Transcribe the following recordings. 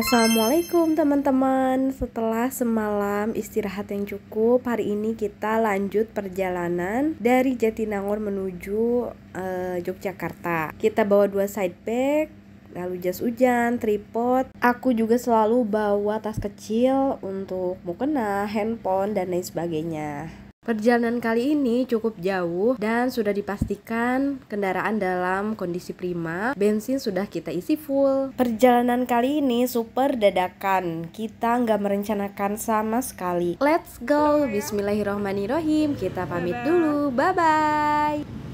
Assalamualaikum teman-teman Setelah semalam istirahat yang cukup Hari ini kita lanjut perjalanan Dari Jatinangor menuju uh, Yogyakarta Kita bawa dua side bag Lalu jas hujan, tripod Aku juga selalu bawa tas kecil Untuk mukena, handphone, dan lain sebagainya Perjalanan kali ini cukup jauh dan sudah dipastikan kendaraan dalam kondisi prima, bensin sudah kita isi full. Perjalanan kali ini super dadakan, kita nggak merencanakan sama sekali. Let's go, Bismillahirrohmanirrohim, kita pamit dulu, bye-bye.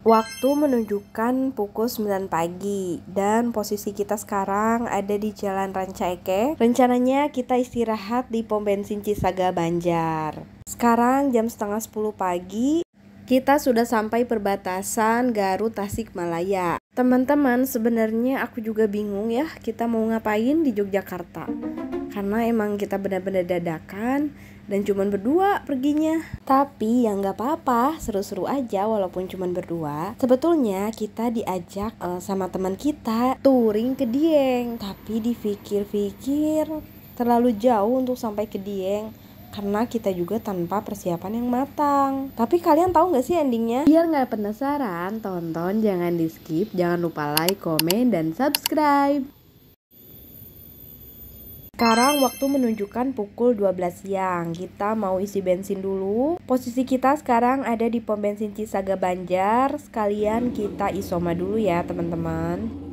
Waktu menunjukkan pukul 9 pagi dan posisi kita sekarang ada di Jalan Rancaike. Rencananya kita istirahat di pom bensin Cisaga Banjar. Sekarang jam setengah 10 pagi, kita sudah sampai perbatasan Garut Tasik Malaya. Teman-teman, sebenarnya aku juga bingung ya kita mau ngapain di Yogyakarta. Karena emang kita benar-benar dadakan dan cuman berdua perginya. Tapi ya nggak apa-apa, seru-seru aja walaupun cuman berdua. Sebetulnya kita diajak uh, sama teman kita touring ke Dieng, tapi dipikir-pikir terlalu jauh untuk sampai ke Dieng karena kita juga tanpa persiapan yang matang. Tapi kalian tahu nggak sih endingnya? Biar nggak penasaran, tonton jangan di skip, jangan lupa like, komen, dan subscribe. Sekarang waktu menunjukkan pukul 12 siang. Kita mau isi bensin dulu. Posisi kita sekarang ada di pom bensin Cisaga Banjar. Sekalian kita isoma dulu ya, teman-teman.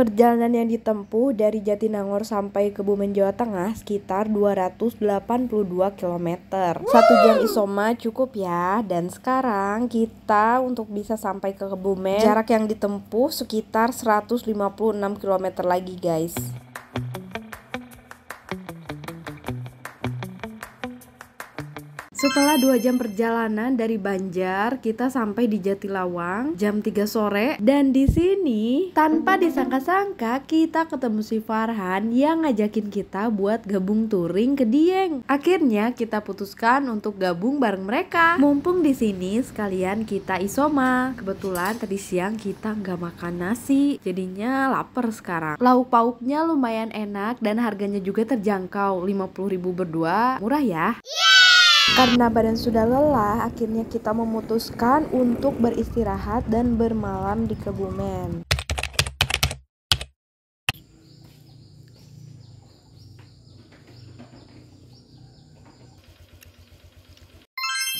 Perjalanan yang ditempuh dari Jatinangor sampai ke Bumen Jawa Tengah sekitar 282 km. Satu jam isoma cukup ya. Dan sekarang kita untuk bisa sampai ke Kebumen jarak yang ditempuh sekitar 156 km lagi guys. Setelah dua jam perjalanan dari Banjar, kita sampai di Jatilawang jam 3 sore dan di sini tanpa disangka-sangka kita ketemu si Farhan yang ngajakin kita buat gabung touring ke Dieng. Akhirnya kita putuskan untuk gabung bareng mereka. Mumpung di sini sekalian kita isoma. Kebetulan tadi siang kita nggak makan nasi, jadinya lapar sekarang. Lauk pauknya lumayan enak dan harganya juga terjangkau, 50.000 berdua, murah ya. Yeah! Karena badan sudah lelah, akhirnya kita memutuskan untuk beristirahat dan bermalam di Kebumen.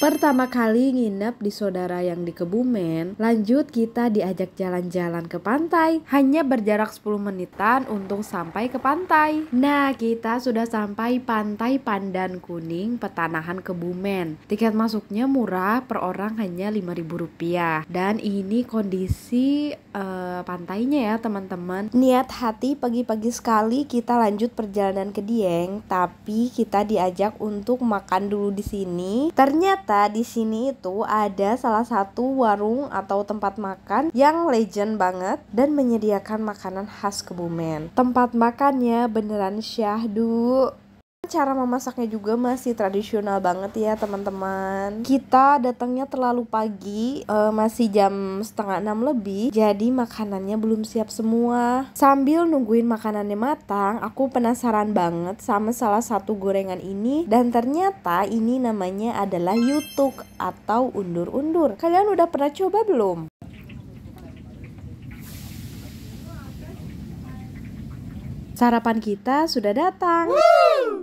Pertama kali nginep di saudara yang di Kebumen, lanjut kita diajak jalan-jalan ke pantai. Hanya berjarak 10 menitan untuk sampai ke pantai. Nah, kita sudah sampai Pantai Pandan Kuning, Petanahan Kebumen. Tiket masuknya murah, per orang hanya Rp5.000. Dan ini kondisi uh, pantainya ya, teman-teman. Niat hati pagi-pagi sekali kita lanjut perjalanan ke Dieng, tapi kita diajak untuk makan dulu di sini. Ternyata ternyata di sini itu ada salah satu warung atau tempat makan yang legend banget dan menyediakan makanan khas Kebumen. Tempat makannya beneran syahdu cara memasaknya juga masih tradisional banget ya teman-teman. Kita datangnya terlalu pagi, uh, masih jam setengah enam lebih, jadi makanannya belum siap semua. Sambil nungguin makanannya matang, aku penasaran banget sama salah satu gorengan ini dan ternyata ini namanya adalah yutuk atau undur-undur. Kalian udah pernah coba belum? Sarapan kita sudah datang.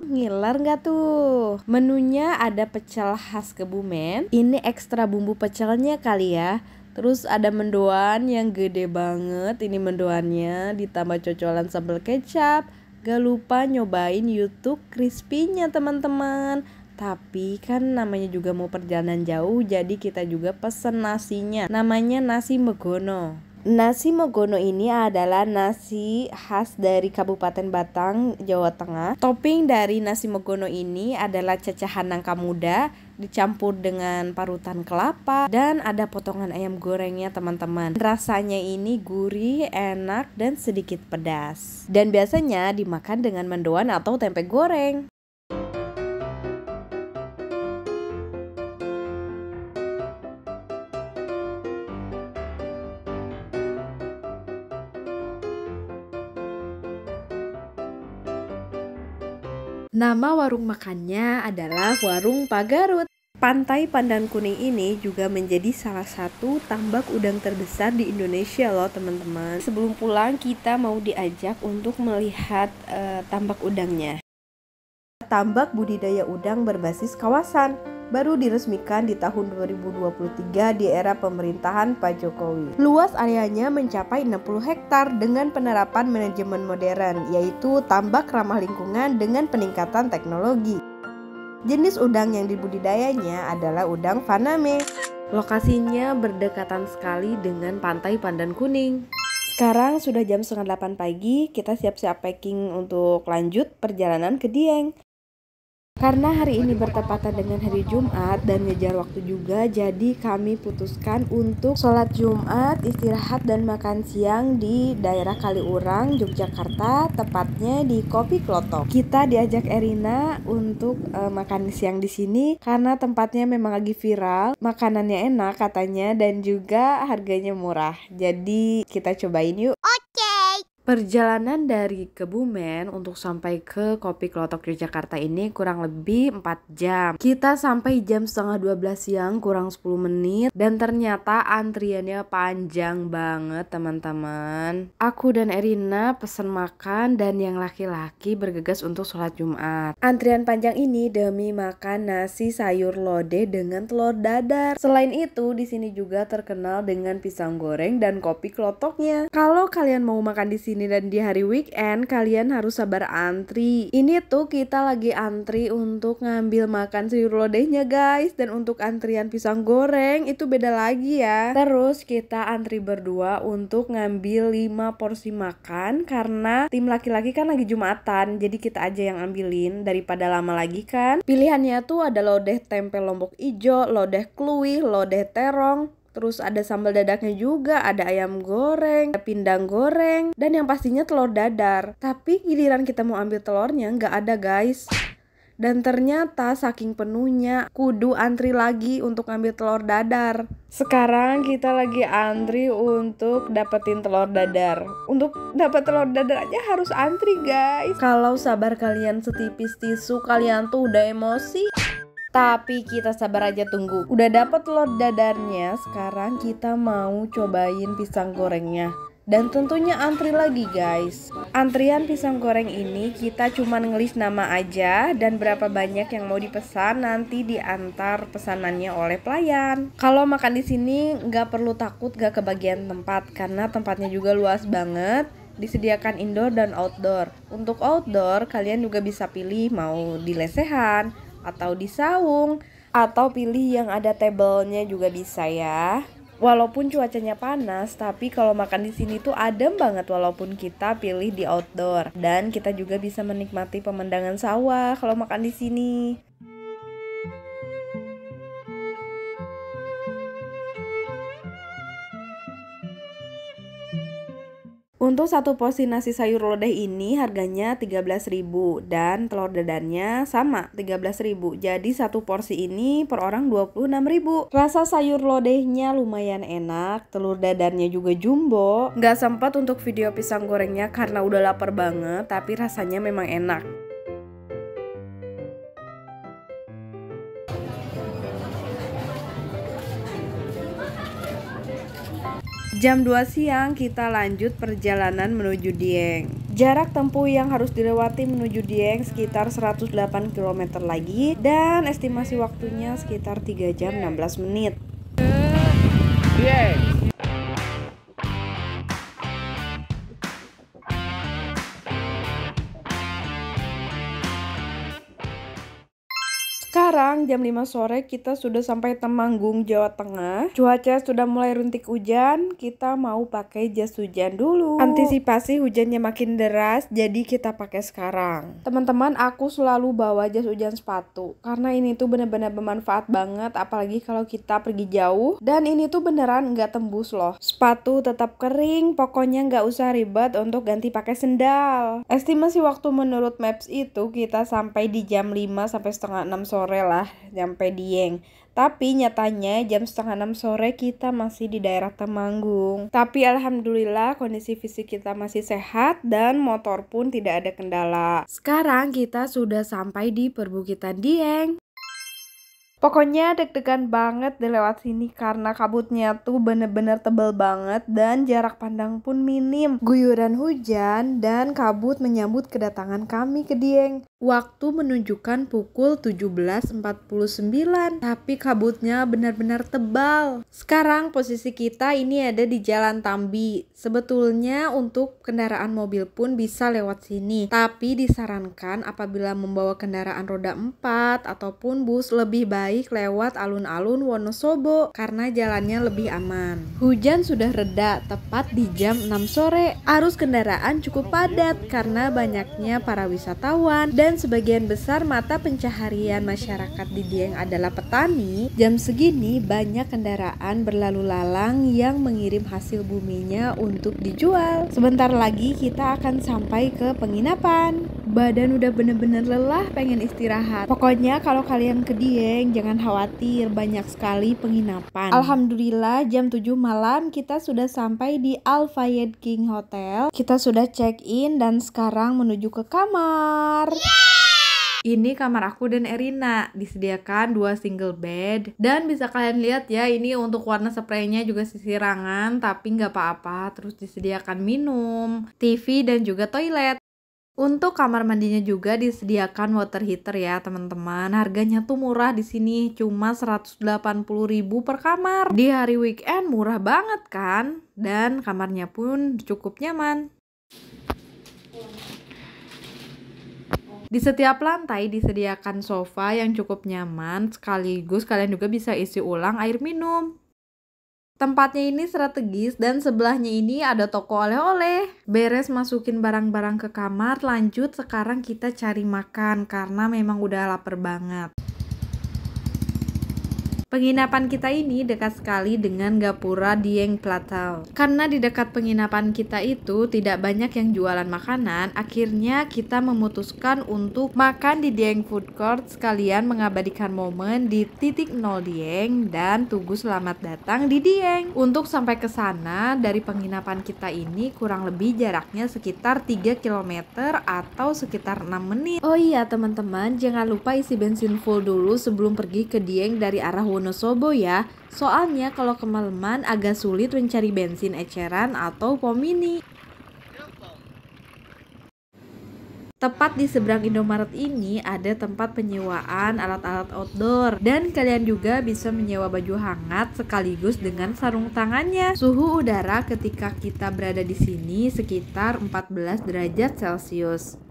Ngiler nggak tuh? Menunya ada pecel khas Kebumen. Ini ekstra bumbu pecelnya kali ya. Terus ada mendoan yang gede banget. Ini mendoannya ditambah cocolan sambal kecap. Gak lupa nyobain YouTube crispy-nya teman-teman. Tapi kan namanya juga mau perjalanan jauh jadi kita juga pesen nasinya. Namanya nasi megono. Nasi Mogono ini adalah nasi khas dari Kabupaten Batang, Jawa Tengah. Topping dari nasi Mogono ini adalah cecahan nangka muda dicampur dengan parutan kelapa dan ada potongan ayam gorengnya teman-teman. Rasanya ini gurih, enak dan sedikit pedas. Dan biasanya dimakan dengan mendoan atau tempe goreng. Nama warung makannya adalah Warung Pagarut. Pantai Pandan Kuning ini juga menjadi salah satu tambak udang terbesar di Indonesia loh teman-teman. Sebelum pulang kita mau diajak untuk melihat uh, tambak udangnya. Tambak budidaya udang berbasis kawasan baru diresmikan di tahun 2023 di era pemerintahan Pak Jokowi. Luas areanya mencapai 60 hektar dengan penerapan manajemen modern, yaitu tambak ramah lingkungan dengan peningkatan teknologi. Jenis udang yang dibudidayanya adalah udang faname. Lokasinya berdekatan sekali dengan pantai Pandan Kuning. Sekarang sudah jam setengah 8 pagi, kita siap-siap packing untuk lanjut perjalanan ke Dieng. Karena hari ini bertepatan dengan hari Jumat dan ngejar waktu juga, jadi kami putuskan untuk sholat Jumat, istirahat dan makan siang di daerah Kaliurang, Yogyakarta, tepatnya di Kopi Klotok. Kita diajak Erina untuk uh, makan siang di sini karena tempatnya memang lagi viral, makanannya enak katanya dan juga harganya murah. Jadi kita cobain yuk. Oke. Okay. Perjalanan dari Kebumen untuk sampai ke Kopi Klotok Yogyakarta ini kurang lebih 4 jam. Kita sampai jam setengah 12 siang kurang 10 menit dan ternyata antriannya panjang banget teman-teman. Aku dan Erina pesen makan dan yang laki-laki bergegas untuk sholat Jumat. Antrian panjang ini demi makan nasi sayur lode dengan telur dadar. Selain itu di sini juga terkenal dengan pisang goreng dan kopi klotoknya. Kalau kalian mau makan di sini sini dan di hari weekend kalian harus sabar antri. Ini tuh kita lagi antri untuk ngambil makan sayur lodehnya guys dan untuk antrian pisang goreng itu beda lagi ya. Terus kita antri berdua untuk ngambil 5 porsi makan karena tim laki-laki kan lagi jumatan jadi kita aja yang ambilin daripada lama lagi kan. Pilihannya tuh ada lodeh tempe lombok ijo, lodeh kluih, lodeh terong, Terus ada sambal dadaknya juga, ada ayam goreng, ada pindang goreng, dan yang pastinya telur dadar. Tapi giliran kita mau ambil telurnya nggak ada guys. Dan ternyata saking penuhnya kudu antri lagi untuk ngambil telur dadar. Sekarang kita lagi antri untuk dapetin telur dadar. Untuk dapat telur dadar aja harus antri guys. Kalau sabar kalian setipis tisu kalian tuh udah emosi. Tapi kita sabar aja tunggu. Udah dapat telur dadarnya, sekarang kita mau cobain pisang gorengnya. Dan tentunya antri lagi guys. Antrian pisang goreng ini kita cuman ngelis nama aja dan berapa banyak yang mau dipesan nanti diantar pesanannya oleh pelayan. Kalau makan di sini nggak perlu takut gak kebagian tempat karena tempatnya juga luas banget disediakan indoor dan outdoor. Untuk outdoor, kalian juga bisa pilih mau di lesehan, atau di saung atau pilih yang ada table juga bisa ya. Walaupun cuacanya panas, tapi kalau makan di sini tuh adem banget walaupun kita pilih di outdoor. Dan kita juga bisa menikmati pemandangan sawah kalau makan di sini. Untuk satu porsi nasi sayur lodeh ini harganya 13.000 dan telur dadarnya sama 13.000. Jadi satu porsi ini per orang 26.000. Rasa sayur lodehnya lumayan enak, telur dadarnya juga jumbo. Nggak sempat untuk video pisang gorengnya karena udah lapar banget, tapi rasanya memang enak. Jam 2 siang kita lanjut perjalanan menuju Dieng. Jarak tempuh yang harus dilewati menuju Dieng sekitar 108 km lagi dan estimasi waktunya sekitar 3 jam 16 menit. Dieng. Sekarang jam 5 sore kita sudah sampai Temanggung, Jawa Tengah. Cuaca sudah mulai runtik hujan, kita mau pakai jas hujan dulu. Antisipasi hujannya makin deras, jadi kita pakai sekarang. Teman-teman, aku selalu bawa jas hujan sepatu karena ini tuh bener-bener bermanfaat banget apalagi kalau kita pergi jauh dan ini tuh beneran nggak tembus loh. Sepatu tetap kering, pokoknya nggak usah ribet untuk ganti pakai sendal. Estimasi waktu menurut Maps itu kita sampai di jam 5 sampai setengah 6 sore sore lah nyampe Dieng. Tapi nyatanya jam setengah enam sore kita masih di daerah Temanggung. Tapi alhamdulillah kondisi fisik kita masih sehat dan motor pun tidak ada kendala. Sekarang kita sudah sampai di perbukitan Dieng. Pokoknya deg-degan banget di lewat sini karena kabutnya tuh bener-bener tebel banget dan jarak pandang pun minim. Guyuran hujan dan kabut menyambut kedatangan kami ke Dieng. Waktu menunjukkan pukul 17.49, tapi kabutnya benar-benar tebal. Sekarang posisi kita ini ada di Jalan Tambi. Sebetulnya untuk kendaraan mobil pun bisa lewat sini, tapi disarankan apabila membawa kendaraan roda 4 ataupun bus lebih baik lewat alun-alun Wonosobo karena jalannya lebih aman. Hujan sudah reda tepat di jam 6 sore. Arus kendaraan cukup padat karena banyaknya para wisatawan dan dan sebagian besar mata pencaharian masyarakat di Dieng adalah petani, jam segini banyak kendaraan berlalu lalang yang mengirim hasil buminya untuk dijual. Sebentar lagi kita akan sampai ke penginapan badan udah bener-bener lelah pengen istirahat. Pokoknya kalau kalian ke Dieng jangan khawatir banyak sekali penginapan. Alhamdulillah jam 7 malam kita sudah sampai di Al Fayed King Hotel. Kita sudah check in dan sekarang menuju ke kamar. Yeah! Ini kamar aku dan Erina, disediakan dua single bed. Dan bisa kalian lihat ya, ini untuk warna spraynya juga sisirangan, tapi nggak apa-apa. Terus disediakan minum, TV, dan juga toilet. Untuk kamar mandinya juga disediakan water heater ya teman-teman. Harganya tuh murah di sini, cuma 180.000 per kamar. Di hari weekend murah banget kan? Dan kamarnya pun cukup nyaman. Di setiap lantai disediakan sofa yang cukup nyaman, sekaligus kalian juga bisa isi ulang air minum. Tempatnya ini strategis dan sebelahnya ini ada toko oleh-oleh. Beres masukin barang-barang ke kamar, lanjut sekarang kita cari makan karena memang udah lapar banget. Penginapan kita ini dekat sekali dengan Gapura Dieng Platau. Karena di dekat penginapan kita itu tidak banyak yang jualan makanan, akhirnya kita memutuskan untuk makan di Dieng Food Court sekalian mengabadikan momen di titik nol Dieng dan tunggu Selamat Datang di Dieng. Untuk sampai ke sana dari penginapan kita ini kurang lebih jaraknya sekitar 3 km atau sekitar 6 menit. Oh iya teman-teman, jangan lupa isi bensin full dulu sebelum pergi ke Dieng dari arah Wonosobo ya. Soalnya kalau kemalaman agak sulit mencari bensin eceran atau pom mini. Tepat di seberang Indomaret ini ada tempat penyewaan alat-alat outdoor dan kalian juga bisa menyewa baju hangat sekaligus dengan sarung tangannya. Suhu udara ketika kita berada di sini sekitar 14 derajat Celcius.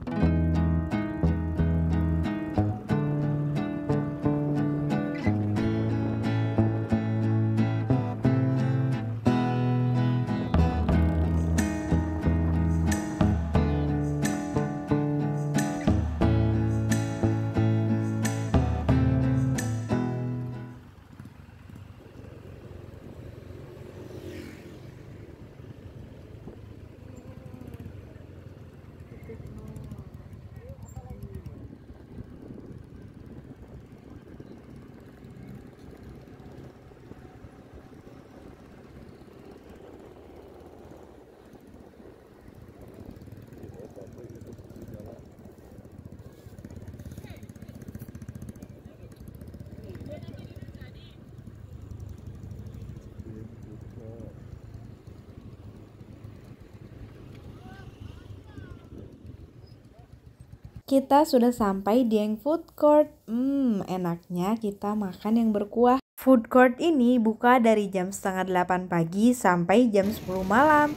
Kita sudah sampai di yang food court. Hmm, enaknya kita makan yang berkuah. Food court ini buka dari jam setengah delapan pagi sampai jam sepuluh malam.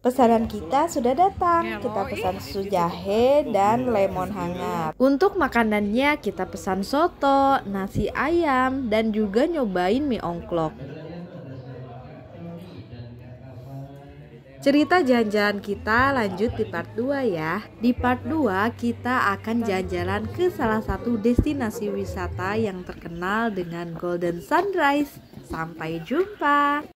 Pesanan kita sudah datang. Kita pesan susu jahe dan lemon hangat. Untuk makanannya kita pesan soto, nasi ayam, dan juga nyobain mie ongklok. Cerita jalan-jalan kita lanjut di part 2 ya. Di part 2 kita akan jalan-jalan ke salah satu destinasi wisata yang terkenal dengan Golden Sunrise. Sampai jumpa.